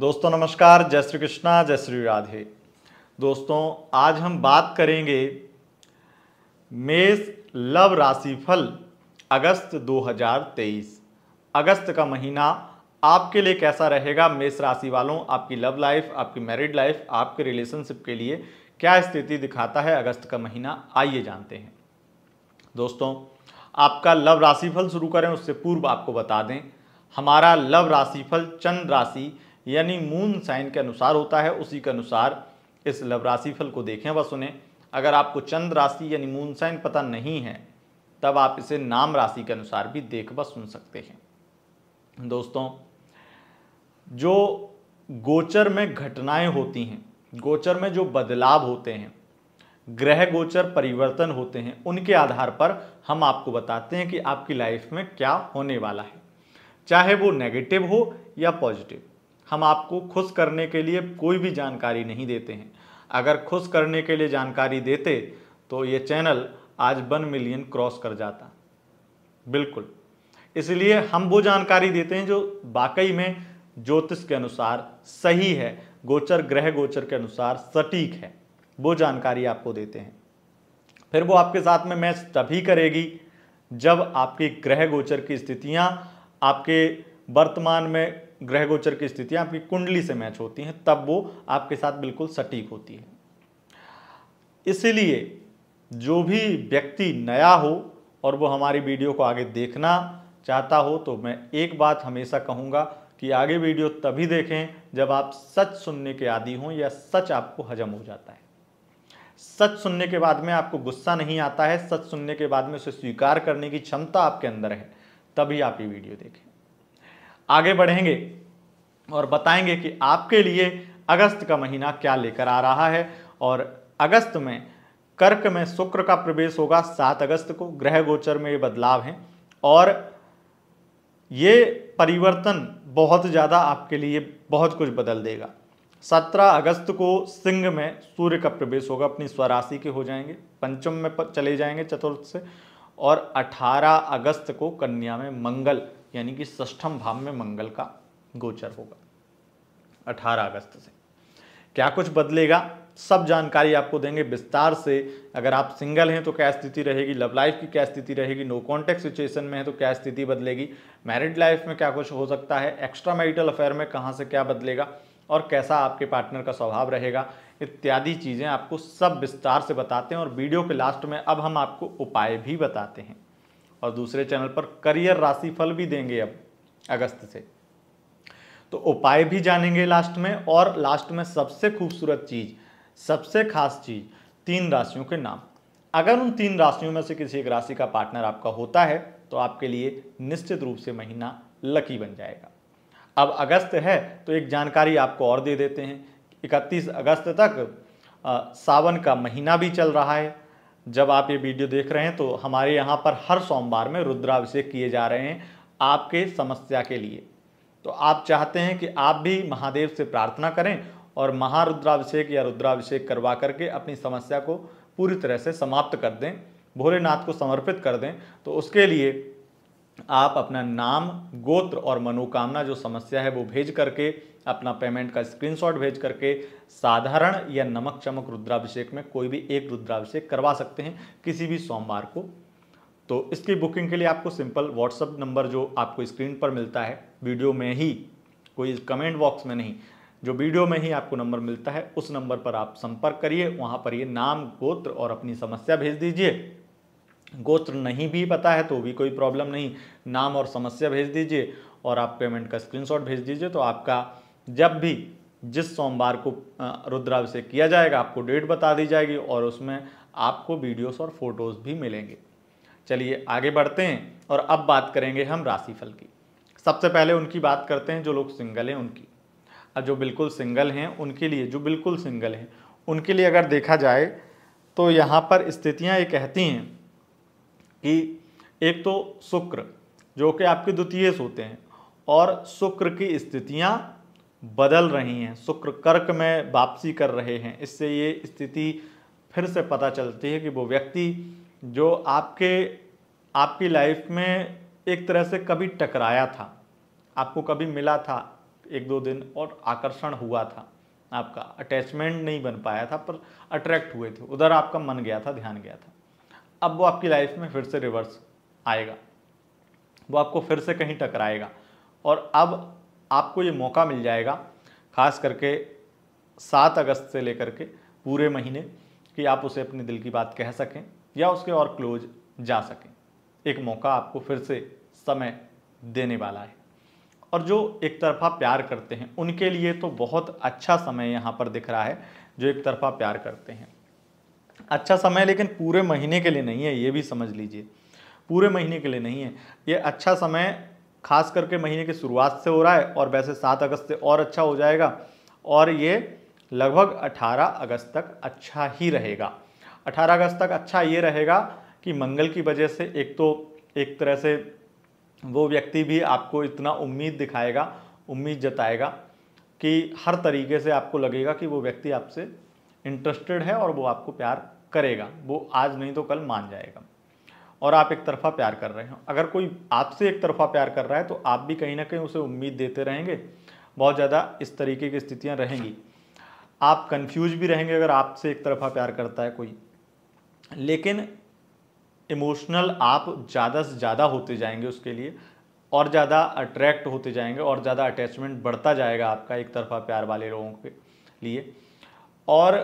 दोस्तों नमस्कार जय श्री कृष्णा जय श्री राधे दोस्तों आज हम बात करेंगे मेष लव राशिफल अगस्त 2023 अगस्त का महीना आपके लिए कैसा रहेगा मेष राशि वालों आपकी लव लाइफ आपकी मैरिड लाइफ आपके रिलेशनशिप के लिए क्या स्थिति दिखाता है अगस्त का महीना आइए जानते हैं दोस्तों आपका लव राशिफल शुरू करें उससे पूर्व आपको बता दें हमारा लव राशिफल चंद्र राशि यानी मून साइन के अनुसार होता है उसी के अनुसार इस लव राशिफल को देखें व सुने अगर आपको चंद्र राशि यानी मून साइन पता नहीं है तब आप इसे नाम राशि के अनुसार भी देख व सुन सकते हैं दोस्तों जो गोचर में घटनाएं होती हैं गोचर में जो बदलाव होते हैं ग्रह गोचर परिवर्तन होते हैं उनके आधार पर हम आपको बताते हैं कि आपकी लाइफ में क्या होने वाला है चाहे वो नेगेटिव हो या पॉजिटिव हम आपको खुश करने के लिए कोई भी जानकारी नहीं देते हैं अगर खुश करने के लिए जानकारी देते तो ये चैनल आज वन मिलियन क्रॉस कर जाता बिल्कुल इसलिए हम वो जानकारी देते हैं जो वाकई में ज्योतिष के अनुसार सही है गोचर ग्रह गोचर के अनुसार सटीक है वो जानकारी आपको देते हैं फिर वो आपके साथ में मैच तभी करेगी जब आपकी ग्रह गोचर की स्थितियाँ आपके वर्तमान में ग्रह गोचर की स्थितियाँ आपकी कुंडली से मैच होती हैं तब वो आपके साथ बिल्कुल सटीक होती है इसलिए जो भी व्यक्ति नया हो और वो हमारी वीडियो को आगे देखना चाहता हो तो मैं एक बात हमेशा कहूँगा कि आगे वीडियो तभी देखें जब आप सच सुनने के आदि हों या सच आपको हजम हो जाता है सच सुनने के बाद में आपको गुस्सा नहीं आता है सच सुनने के बाद में उसे स्वीकार करने की क्षमता आपके अंदर है तभी आप ये वीडियो देखें आगे बढ़ेंगे और बताएंगे कि आपके लिए अगस्त का महीना क्या लेकर आ रहा है और अगस्त में कर्क में शुक्र का प्रवेश होगा सात अगस्त को ग्रह गोचर में ये बदलाव हैं और ये परिवर्तन बहुत ज़्यादा आपके लिए बहुत कुछ बदल देगा सत्रह अगस्त को सिंह में सूर्य का प्रवेश होगा अपनी स्वराशि के हो जाएंगे पंचम में चले जाएंगे चतुर्थ से और अठारह अगस्त को कन्या में मंगल यानी कि ष्ठम भाव में मंगल का गोचर होगा 18 अगस्त से क्या कुछ बदलेगा सब जानकारी आपको देंगे विस्तार से अगर आप सिंगल हैं तो क्या स्थिति रहेगी लव लाइफ की क्या स्थिति रहेगी नो कॉन्टेक्ट सिचुएशन में है तो क्या स्थिति बदलेगी मैरिड लाइफ में क्या कुछ हो सकता है एक्स्ट्रा मैरिटल अफेयर में कहाँ से क्या बदलेगा और कैसा आपके पार्टनर का स्वभाव रहेगा इत्यादि चीज़ें आपको सब विस्तार से बताते हैं और वीडियो के लास्ट में अब हम आपको उपाय भी बताते हैं और दूसरे चैनल पर करियर राशिफल भी देंगे अब अगस्त से तो उपाय भी जानेंगे लास्ट में और लास्ट में सबसे खूबसूरत चीज़ सबसे खास चीज़ तीन राशियों के नाम अगर उन तीन राशियों में से किसी एक राशि का पार्टनर आपका होता है तो आपके लिए निश्चित रूप से महीना लकी बन जाएगा अब अगस्त है तो एक जानकारी आपको और दे देते हैं इकतीस अगस्त तक सावन का महीना भी चल रहा है जब आप ये वीडियो देख रहे हैं तो हमारे यहाँ पर हर सोमवार में रुद्राभिषेक किए जा रहे हैं आपके समस्या के लिए तो आप चाहते हैं कि आप भी महादेव से प्रार्थना करें और महारुद्राभिषेक या रुद्राभिषेक करवा करके अपनी समस्या को पूरी तरह से समाप्त कर दें भोलेनाथ को समर्पित कर दें तो उसके लिए आप अपना नाम गोत्र और मनोकामना जो समस्या है वो भेज करके अपना पेमेंट का स्क्रीनशॉट भेज करके साधारण या नमक चमक रुद्राभिषेक में कोई भी एक रुद्राभिषेक करवा सकते हैं किसी भी सोमवार को तो इसकी बुकिंग के लिए आपको सिंपल व्हाट्सअप नंबर जो आपको स्क्रीन पर मिलता है वीडियो में ही कोई कमेंट बॉक्स में नहीं जो वीडियो में ही आपको नंबर मिलता है उस नंबर पर आप संपर्क करिए वहाँ पर ये नाम गोत्र और अपनी समस्या भेज दीजिए गोत्र नहीं भी पता है तो भी कोई प्रॉब्लम नहीं नाम और समस्या भेज दीजिए और आप पेमेंट का स्क्रीनशॉट भेज दीजिए तो आपका जब भी जिस सोमवार को रुद्राभिषेक किया जाएगा आपको डेट बता दी जाएगी और उसमें आपको वीडियोस और फोटोज़ भी मिलेंगे चलिए आगे बढ़ते हैं और अब बात करेंगे हम राशिफल की सबसे पहले उनकी बात करते हैं जो लोग सिंगल हैं उनकी जो बिल्कुल सिंगल हैं उनके लिए जो बिल्कुल सिंगल हैं उनके लिए अगर देखा जाए तो यहाँ पर स्थितियाँ ये कहती हैं कि एक तो शुक्र जो कि आपके द्वितीय होते हैं और शुक्र की स्थितियाँ बदल रही हैं शुक्र कर्क में वापसी कर रहे हैं इससे ये स्थिति फिर से पता चलती है कि वो व्यक्ति जो आपके आपकी लाइफ में एक तरह से कभी टकराया था आपको कभी मिला था एक दो दिन और आकर्षण हुआ था आपका अटैचमेंट नहीं बन पाया था पर अट्रैक्ट हुए थे उधर आपका मन गया था ध्यान गया था अब वो आपकी लाइफ में फिर से रिवर्स आएगा वो आपको फिर से कहीं टकराएगा और अब आपको ये मौका मिल जाएगा ख़ास करके सात अगस्त से लेकर के पूरे महीने कि आप उसे अपने दिल की बात कह सकें या उसके और क्लोज जा सकें एक मौका आपको फिर से समय देने वाला है और जो एक तरफा प्यार करते हैं उनके लिए तो बहुत अच्छा समय यहाँ पर दिख रहा है जो एक तरफा प्यार करते हैं अच्छा समय लेकिन पूरे महीने के लिए नहीं है ये भी समझ लीजिए पूरे महीने के लिए नहीं है ये अच्छा समय खास करके महीने की शुरुआत से हो रहा है और वैसे सात अगस्त से और अच्छा हो जाएगा और ये लगभग 18 अगस्त तक अच्छा ही रहेगा 18 अगस्त तक अच्छा ये रहेगा कि मंगल की वजह से एक तो एक तरह से वो व्यक्ति भी आपको इतना उम्मीद दिखाएगा उम्मीद जताएगा कि हर तरीके से आपको लगेगा कि वो व्यक्ति आपसे इंटरेस्टेड है और वो आपको प्यार करेगा वो आज नहीं तो कल मान जाएगा और आप एक तरफा प्यार कर रहे हो अगर कोई आपसे एक तरफा प्यार कर रहा है तो आप भी कहीं ना कहीं उसे उम्मीद देते रहेंगे बहुत ज़्यादा इस तरीके की स्थितियाँ रहेंगी आप कंफ्यूज भी रहेंगे अगर आपसे एक तरफा प्यार करता है कोई लेकिन इमोशनल आप ज़्यादा से ज़्यादा होते जाएंगे उसके लिए और ज़्यादा अट्रैक्ट होते जाएंगे और ज़्यादा अटैचमेंट बढ़ता जाएगा आपका एक तरफा प्यार वाले लोगों के लिए और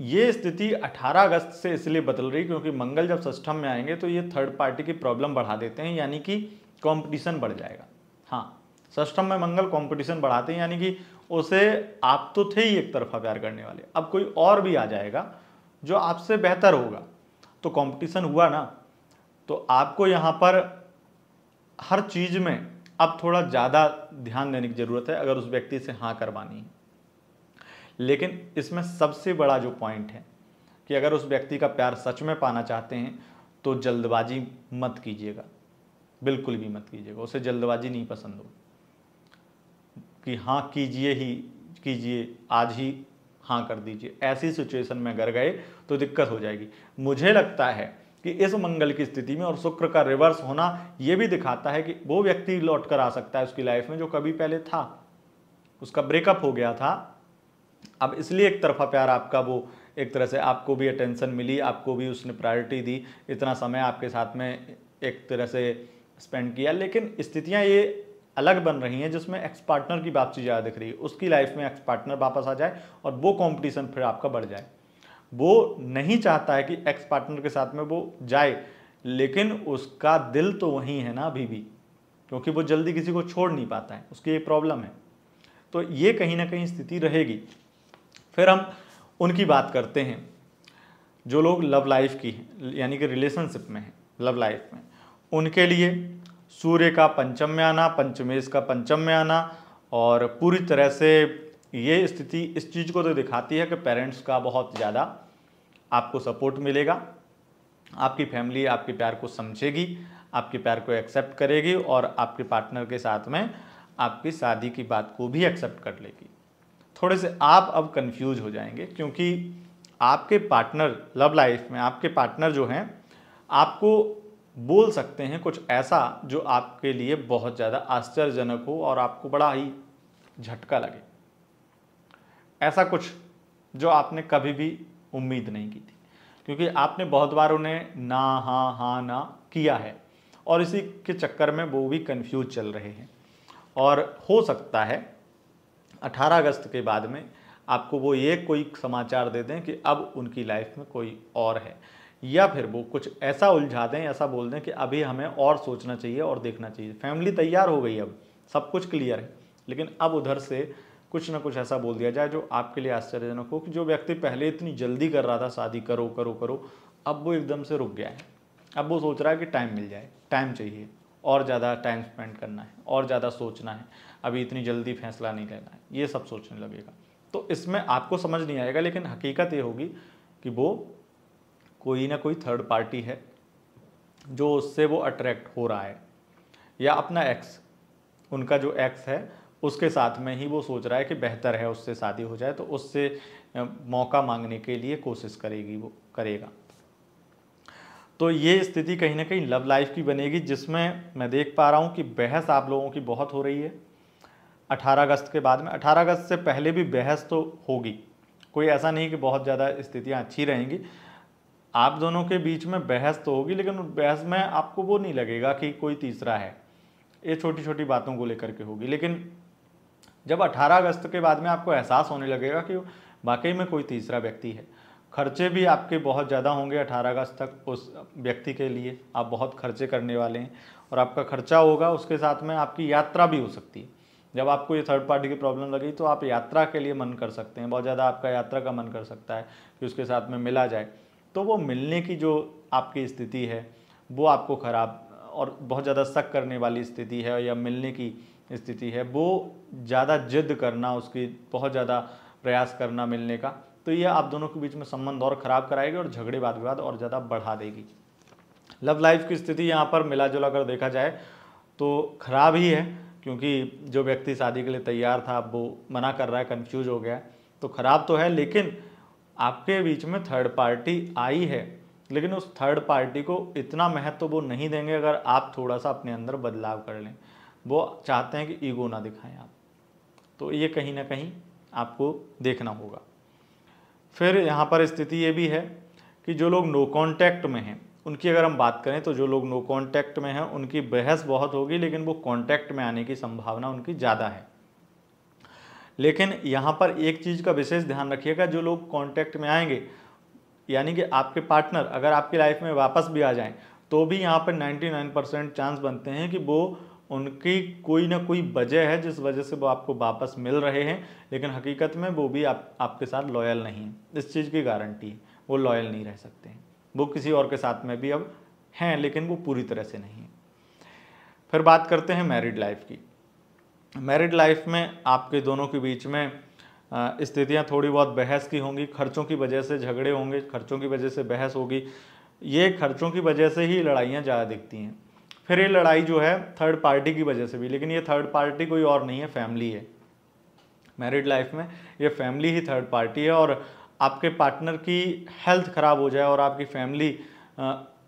ये स्थिति 18 अगस्त से इसलिए बदल रही क्योंकि मंगल जब सष्टम में आएंगे तो ये थर्ड पार्टी की प्रॉब्लम बढ़ा देते हैं यानी कि कंपटीशन बढ़ जाएगा हाँ सष्टम में मंगल कंपटीशन बढ़ाते हैं यानी कि उसे आप तो थे ही एक तरफा प्यार करने वाले अब कोई और भी आ जाएगा जो आपसे बेहतर होगा तो कॉम्पिटिशन हुआ ना तो आपको यहाँ पर हर चीज़ में अब थोड़ा ज़्यादा ध्यान देने की ज़रूरत है अगर उस व्यक्ति से हाँ करवानी है लेकिन इसमें सबसे बड़ा जो पॉइंट है कि अगर उस व्यक्ति का प्यार सच में पाना चाहते हैं तो जल्दबाजी मत कीजिएगा बिल्कुल भी मत कीजिएगा उसे जल्दबाजी नहीं पसंद हो कि हाँ कीजिए ही कीजिए आज ही हाँ कर दीजिए ऐसी सिचुएशन में अगर गए तो दिक्कत हो जाएगी मुझे लगता है कि इस मंगल की स्थिति में और शुक्र का रिवर्स होना यह भी दिखाता है कि वो व्यक्ति लौट कर आ सकता है उसकी लाइफ में जो कभी पहले था उसका ब्रेकअप हो गया था अब इसलिए एक तरफा प्यार आपका वो एक तरह से आपको भी अटेंशन मिली आपको भी उसने प्रायोरिटी दी इतना समय आपके साथ में एक तरह से स्पेंड किया लेकिन स्थितियाँ ये अलग बन रही हैं जिसमें एक्स पार्टनर की वापसी ज़्यादा दिख रही है उसकी लाइफ में एक्स पार्टनर वापस आ जाए और वो कॉम्पिटिशन फिर आपका बढ़ जाए वो नहीं चाहता है कि एक्स पार्टनर के साथ में वो जाए लेकिन उसका दिल तो वहीं है ना अभी भी क्योंकि वो जल्दी किसी को छोड़ नहीं पाता है उसकी ये प्रॉब्लम है तो ये कहीं ना कहीं स्थिति रहेगी फिर हम उनकी बात करते हैं जो लोग लव लाइफ की हैं यानी कि रिलेशनशिप में हैं लव लाइफ में उनके लिए सूर्य का पंचम में आना पंचमेश का पंचम में आना और पूरी तरह से ये स्थिति इस चीज़ को तो दिखाती है कि पेरेंट्स का बहुत ज़्यादा आपको सपोर्ट मिलेगा आपकी फैमिली आपके प्यार को समझेगी आपके प्यार को एक्सेप्ट करेगी और आपके पार्टनर के साथ में आपकी शादी की बात को भी एक्सेप्ट कर लेगी थोड़े से आप अब कंफ्यूज हो जाएंगे क्योंकि आपके पार्टनर लव लाइफ में आपके पार्टनर जो हैं आपको बोल सकते हैं कुछ ऐसा जो आपके लिए बहुत ज़्यादा आश्चर्यजनक हो और आपको बड़ा ही झटका लगे ऐसा कुछ जो आपने कभी भी उम्मीद नहीं की थी क्योंकि आपने बहुत बार उन्हें ना हाँ हाँ ना किया है और इसी के चक्कर में वो भी कंफ्यूज चल रहे हैं और हो सकता है 18 अगस्त के बाद में आपको वो ये कोई समाचार दे दें कि अब उनकी लाइफ में कोई और है या फिर वो कुछ ऐसा उलझा दें ऐसा बोल दें कि अभी हमें और सोचना चाहिए और देखना चाहिए फैमिली तैयार हो गई अब सब कुछ क्लियर है लेकिन अब उधर से कुछ ना कुछ ऐसा बोल दिया जाए जो आपके लिए आश्चर्यजनक हो कि जो व्यक्ति पहले इतनी जल्दी कर रहा था शादी करो करो करो अब वो एकदम से रुक गया है अब वो सोच रहा है कि टाइम मिल जाए टाइम चाहिए और ज़्यादा टाइम स्पेंड करना है और ज़्यादा सोचना है अभी इतनी जल्दी फैसला नहीं लेना है ये सब सोचने लगेगा तो इसमें आपको समझ नहीं आएगा लेकिन हकीकत ये होगी कि वो कोई ना कोई थर्ड पार्टी है जो उससे वो अट्रैक्ट हो रहा है या अपना एक्स उनका जो एक्स है उसके साथ में ही वो सोच रहा है कि बेहतर है उससे शादी हो जाए तो उससे मौका मांगने के लिए कोशिश करेगी वो करेगा तो ये स्थिति कहीं ना कहीं लव लाइफ की बनेगी जिसमें मैं देख पा रहा हूँ कि बहस आप लोगों की बहुत हो रही है 18 अगस्त के बाद में 18 अगस्त से पहले भी बहस तो होगी कोई ऐसा नहीं कि बहुत ज़्यादा स्थितियाँ अच्छी रहेंगी आप दोनों के बीच में बहस तो होगी लेकिन बहस में आपको वो नहीं लगेगा कि कोई तीसरा है ये छोटी छोटी बातों को लेकर के होगी लेकिन जब 18 अगस्त के बाद में आपको एहसास होने लगेगा कि वाकई में कोई तीसरा व्यक्ति है खर्चे भी आपके बहुत ज़्यादा होंगे अठारह अगस्त तक उस व्यक्ति के लिए आप बहुत खर्चे करने वाले हैं और आपका खर्चा होगा उसके साथ में आपकी यात्रा भी हो सकती है जब आपको ये थर्ड पार्टी की प्रॉब्लम लगी तो आप यात्रा के लिए मन कर सकते हैं बहुत ज़्यादा आपका यात्रा का मन कर सकता है कि उसके साथ में मिला जाए तो वो मिलने की जो आपकी स्थिति है वो आपको ख़राब और बहुत ज़्यादा शक करने वाली स्थिति है या मिलने की स्थिति है वो ज़्यादा जिद करना उसकी बहुत ज़्यादा प्रयास करना मिलने का तो यह आप दोनों के बीच में संबंध और ख़राब कराएगी और झगड़े वाद विवाद और ज़्यादा बढ़ा देगी लव लाइफ की स्थिति यहाँ पर मिला जुला कर देखा जाए तो खराब ही है क्योंकि जो व्यक्ति शादी के लिए तैयार था अब वो मना कर रहा है कन्फ्यूज हो गया तो ख़राब तो है लेकिन आपके बीच में थर्ड पार्टी आई है लेकिन उस थर्ड पार्टी को इतना महत्व तो वो नहीं देंगे अगर आप थोड़ा सा अपने अंदर बदलाव कर लें वो चाहते हैं कि ईगो ना दिखाएं आप तो ये कहीं ना कहीं आपको देखना होगा फिर यहाँ पर स्थिति ये भी है कि जो लोग नो कॉन्टैक्ट में हैं उनकी अगर हम बात करें तो जो लोग नो कॉन्टैक्ट में हैं उनकी बहस बहुत होगी लेकिन वो कॉन्टैक्ट में आने की संभावना उनकी ज़्यादा है लेकिन यहाँ पर एक चीज़ का विशेष ध्यान रखिएगा जो लोग कॉन्टैक्ट में आएंगे यानी कि आपके पार्टनर अगर आपकी लाइफ में वापस भी आ जाएं तो भी यहाँ पर 99 परसेंट चांस बनते हैं कि वो उनकी कोई ना कोई वजह है जिस वजह से वो आपको वापस मिल रहे हैं लेकिन हकीकत में वो भी आप आपके साथ लॉयल नहीं है इस चीज़ की गारंटी है वो लॉयल नहीं रह सकते वो किसी और के साथ में भी अब हैं लेकिन वो पूरी तरह से नहीं फिर बात करते हैं मैरिड लाइफ की मैरिड लाइफ में आपके दोनों के बीच में स्थितियाँ थोड़ी बहुत बहस की होंगी खर्चों की वजह से झगड़े होंगे खर्चों की वजह से बहस होगी ये खर्चों की वजह से ही लड़ाइयाँ ज़्यादा दिखती हैं फिर ये लड़ाई जो है थर्ड पार्टी की वजह से भी लेकिन ये थर्ड पार्टी कोई और नहीं है फैमिली है मैरिड लाइफ में ये फैमिली ही थर्ड पार्टी है और आपके पार्टनर की हेल्थ ख़राब हो जाए और आपकी फैमिली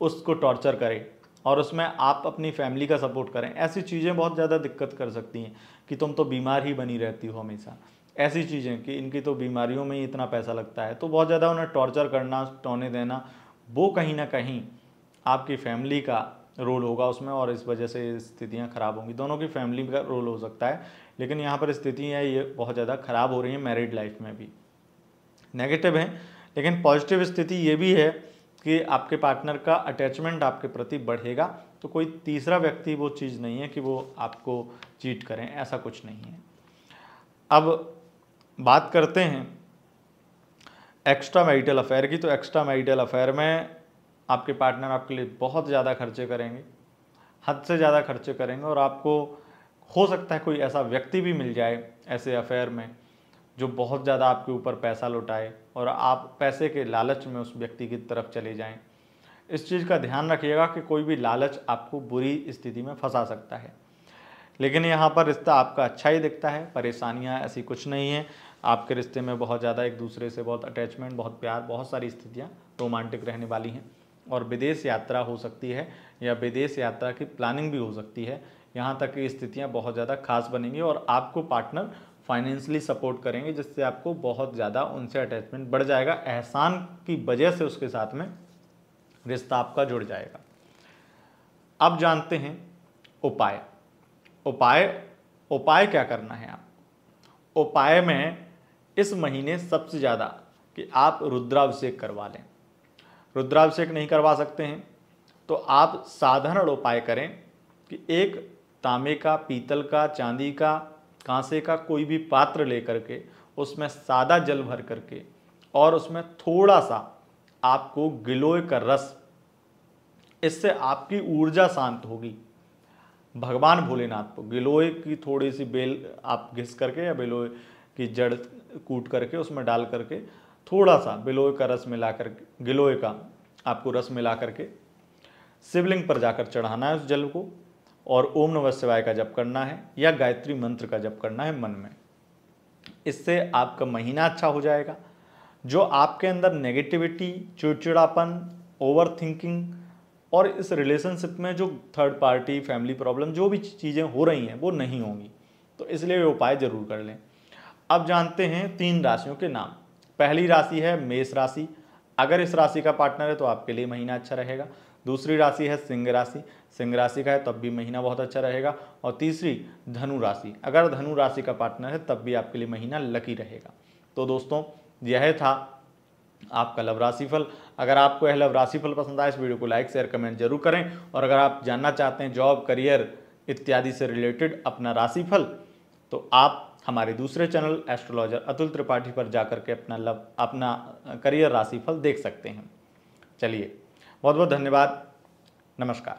उसको टॉर्चर करे और उसमें आप अपनी फैमिली का सपोर्ट करें ऐसी चीज़ें बहुत ज़्यादा दिक्कत कर सकती हैं कि तुम तो बीमार ही बनी रहती हो हमेशा ऐसी चीज़ें कि इनकी तो बीमारियों में ही इतना पैसा लगता है तो बहुत ज़्यादा उन्हें टॉर्चर करना टोने देना वो कहीं ना कहीं आपकी फैमिली का रोल होगा उसमें और इस वजह से स्थितियाँ ख़राब होंगी दोनों की फैमिली का रोल हो सकता है लेकिन यहाँ पर स्थितियाँ ये बहुत ज़्यादा ख़राब हो रही हैं मैरिड लाइफ में भी नेगेटिव हैं लेकिन पॉजिटिव स्थिति ये भी है कि आपके पार्टनर का अटैचमेंट आपके प्रति बढ़ेगा तो कोई तीसरा व्यक्ति वो चीज़ नहीं है कि वो आपको चीट करें ऐसा कुछ नहीं है अब बात करते हैं एक्स्ट्रा मैरिटल अफेयर की तो एक्स्ट्रा मैरिटल अफेयर में आपके पार्टनर आपके लिए बहुत ज़्यादा खर्चे करेंगे हद से ज़्यादा खर्चे करेंगे और आपको हो सकता है कोई ऐसा व्यक्ति भी मिल जाए ऐसे अफेयर में जो बहुत ज़्यादा आपके ऊपर पैसा लुटाए और आप पैसे के लालच में उस व्यक्ति की तरफ चले जाएं इस चीज़ का ध्यान रखिएगा कि कोई भी लालच आपको बुरी स्थिति में फंसा सकता है लेकिन यहाँ पर रिश्ता आपका अच्छा ही दिखता है परेशानियाँ ऐसी कुछ नहीं है आपके रिश्ते में बहुत ज़्यादा एक दूसरे से बहुत अटैचमेंट बहुत प्यार बहुत सारी स्थितियाँ रोमांटिक रहने वाली हैं और विदेश यात्रा हो सकती है या विदेश यात्रा की प्लानिंग भी हो सकती है यहाँ तक की स्थितियाँ बहुत ज़्यादा खास बनेंगी और आपको पार्टनर फाइनेंशली सपोर्ट करेंगे जिससे आपको बहुत ज़्यादा उनसे अटैचमेंट बढ़ जाएगा एहसान की वजह से उसके साथ में रिश्ता आपका जुड़ जाएगा अब जानते हैं उपाय उपाय उपाय क्या करना है आप उपाय में इस महीने सबसे ज़्यादा कि आप रुद्राभिषेक करवा लें रुद्राभिषेक नहीं करवा सकते हैं तो आप साधारण उपाय करें कि एक तांबे का पीतल का चांदी का कांसे का कोई भी पात्र लेकर के उसमें सादा जल भर करके और उसमें थोड़ा सा आपको गिलोय का रस इससे आपकी ऊर्जा शांत होगी भगवान भोलेनाथ को गिलोय की थोड़ी सी बेल आप घिस करके या बेलोय की जड़ कूट करके उसमें डाल करके थोड़ा सा बिलोए का रस मिलाकर गिलोय का आपको रस मिला करके शिवलिंग पर जाकर चढ़ाना है उस जल को और ओम नमः शिवाय का जप करना है या गायत्री मंत्र का जप करना है मन में इससे आपका महीना अच्छा हो जाएगा जो आपके अंदर नेगेटिविटी चिड़चिड़ापन ओवर थिंकिंग और इस रिलेशनशिप में जो थर्ड पार्टी फैमिली प्रॉब्लम जो भी चीज़ें हो रही हैं वो नहीं होंगी तो इसलिए वे उपाय ज़रूर कर लें अब जानते हैं तीन राशियों के नाम पहली राशि है मेष राशि अगर इस राशि का पार्टनर है तो आपके लिए महीना अच्छा रहेगा दूसरी राशि है सिंह राशि सिंह राशि का है तब भी महीना बहुत अच्छा रहेगा और तीसरी धनु राशि अगर धनु राशि का पार्टनर है तब भी आपके लिए महीना लकी रहेगा तो दोस्तों यह था आपका लव राशिफल अगर आपको यह लव राशिफल पसंद आए इस वीडियो को लाइक शेयर कमेंट जरूर करें और अगर आप जानना चाहते हैं जॉब करियर इत्यादि से रिलेटेड अपना राशिफल तो आप हमारे दूसरे चैनल एस्ट्रोलॉजर अतुल त्रिपाठी पर जाकर के अपना लव अपना करियर राशिफल देख सकते हैं चलिए बहुत बहुत धन्यवाद नमस्कार